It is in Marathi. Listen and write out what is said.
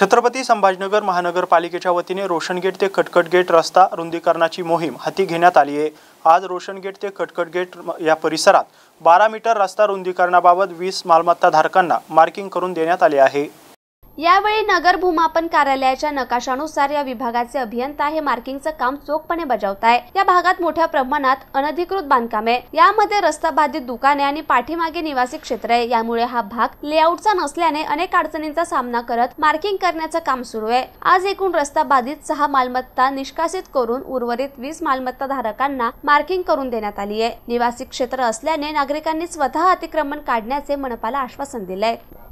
छत्रपती संभाजीनगर महानगरपालिकेच्या वतीने रोशन गेट ते खटखट गेट रस्ता रुंदीकरणाची मोहीम हाती घेण्यात आली आहे आज रोशन गेट ते खटखट गेट या परिसरात बारा मीटर रस्ता रुंदीकरणाबाबत वीस मालमत्ताधारकांना मार्किंग करून देण्यात आले आहे यावेळी नगर भूमापन कार्यालयाच्या नकाशानुसार या विभागाचे अभियंता हे मार्किंगचं काम चोखपणे बजावत आहे या भागात मोठ्या प्रमाणात अनधिकृत बांधकाम आहे यामध्ये रस्ता बाधित दुकाने आणि पाठीमागे निवासी क्षेत्र आहे यामुळे हा भाग लेआउटचा नसल्याने अनेक अडचणींचा सामना करत मार्किंग करण्याचं काम सुरू आहे आज एकूण रस्ता बाधित सहा मालमत्ता निष्कासित करून उर्वरित वीस मालमत्ता धारकांना मार्किंग करून देण्यात आली आहे निवासी क्षेत्र असल्याने नागरिकांनी स्वतः अतिक्रमण काढण्याचे मनपाला आश्वासन दिलंय